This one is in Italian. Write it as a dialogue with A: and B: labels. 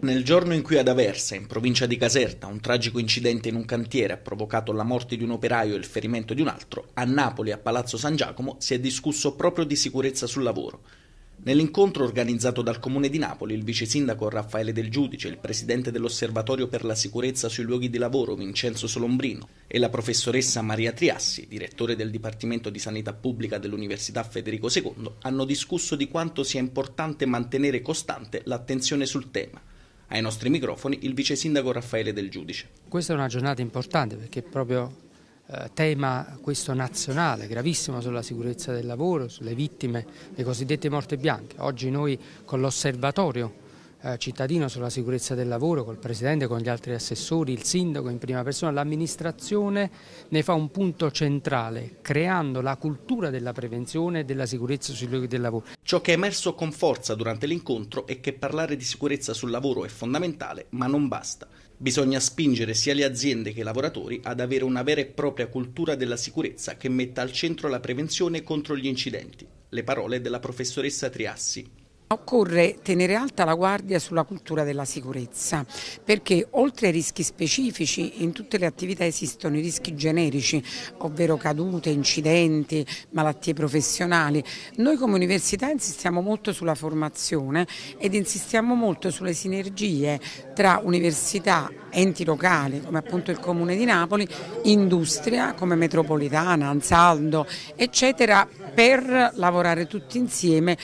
A: Nel giorno in cui ad Aversa, in provincia di Caserta, un tragico incidente in un cantiere ha provocato la morte di un operaio e il ferimento di un altro, a Napoli, a Palazzo San Giacomo, si è discusso proprio di sicurezza sul lavoro. Nell'incontro organizzato dal Comune di Napoli, il vice sindaco Raffaele Del Giudice, il presidente dell'Osservatorio per la sicurezza sui luoghi di lavoro Vincenzo Solombrino e la professoressa Maria Triassi, direttore del Dipartimento di Sanità Pubblica dell'Università Federico II, hanno discusso di quanto sia importante mantenere costante l'attenzione sul tema. Ai nostri microfoni il vice sindaco Raffaele Del Giudice.
B: Questa è una giornata importante perché proprio eh, tema questo nazionale, gravissimo sulla sicurezza del lavoro, sulle vittime, le cosiddette morte bianche. Oggi noi con l'osservatorio eh, cittadino sulla sicurezza del lavoro, col Presidente, con gli altri assessori, il Sindaco in prima persona, l'amministrazione ne fa un punto centrale, creando la cultura
A: della prevenzione e della sicurezza sui luoghi del lavoro. Ciò che è emerso con forza durante l'incontro è che parlare di sicurezza sul lavoro è fondamentale, ma non basta. Bisogna spingere sia le aziende che i lavoratori ad avere una vera e propria cultura della sicurezza che metta al centro la prevenzione contro gli incidenti. Le parole della professoressa Triassi.
C: Occorre tenere alta la guardia sulla cultura della sicurezza perché oltre ai rischi specifici in tutte le attività esistono i rischi generici, ovvero cadute, incidenti, malattie professionali. Noi come università insistiamo molto sulla formazione ed insistiamo molto sulle sinergie tra università, enti locali come appunto il Comune di Napoli, industria come metropolitana, Ansaldo eccetera per lavorare tutti insieme.